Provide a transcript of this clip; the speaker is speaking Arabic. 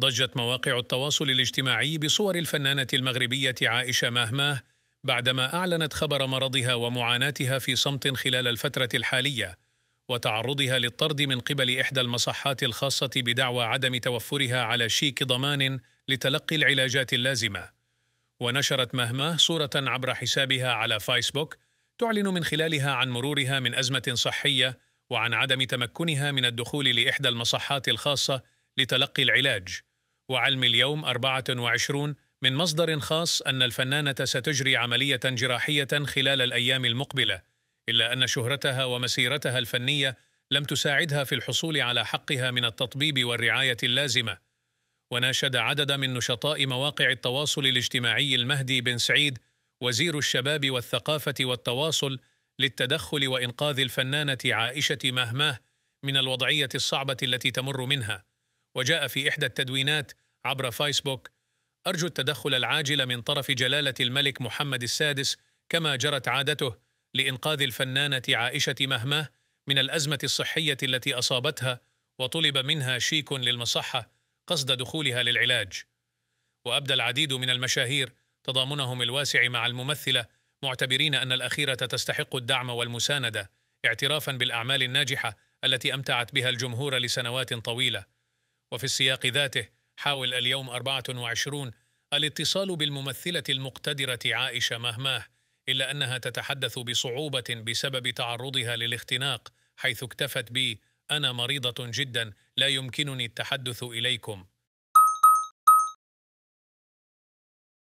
ضجت مواقع التواصل الاجتماعي بصور الفنانة المغربية عائشة مهماه بعدما أعلنت خبر مرضها ومعاناتها في صمت خلال الفترة الحالية وتعرضها للطرد من قبل إحدى المصحات الخاصة بدعوى عدم توفرها على شيك ضمان لتلقي العلاجات اللازمة ونشرت مهماه صورة عبر حسابها على فيسبوك تعلن من خلالها عن مرورها من أزمة صحية وعن عدم تمكنها من الدخول لإحدى المصحات الخاصة لتلقي العلاج وعلم اليوم 24 من مصدر خاص أن الفنانة ستجري عملية جراحية خلال الأيام المقبلة إلا أن شهرتها ومسيرتها الفنية لم تساعدها في الحصول على حقها من التطبيب والرعاية اللازمة وناشد عدد من نشطاء مواقع التواصل الاجتماعي المهدي بن سعيد وزير الشباب والثقافة والتواصل للتدخل وإنقاذ الفنانة عائشة مهماه من الوضعية الصعبة التي تمر منها وجاء في إحدى التدوينات عبر فيسبوك أرجو التدخل العاجل من طرف جلالة الملك محمد السادس كما جرت عادته لإنقاذ الفنانة عائشة مهماه من الأزمة الصحية التي أصابتها وطلب منها شيك للمصحة قصد دخولها للعلاج وأبدى العديد من المشاهير تضامنهم الواسع مع الممثلة معتبرين أن الأخيرة تستحق الدعم والمساندة اعترافا بالأعمال الناجحة التي أمتعت بها الجمهور لسنوات طويلة وفي السياق ذاته حاول اليوم 24 الاتصال بالممثلة المقتدرة عائشة مهماه إلا أنها تتحدث بصعوبة بسبب تعرضها للاختناق حيث اكتفت بي أنا مريضة جدا لا يمكنني التحدث إليكم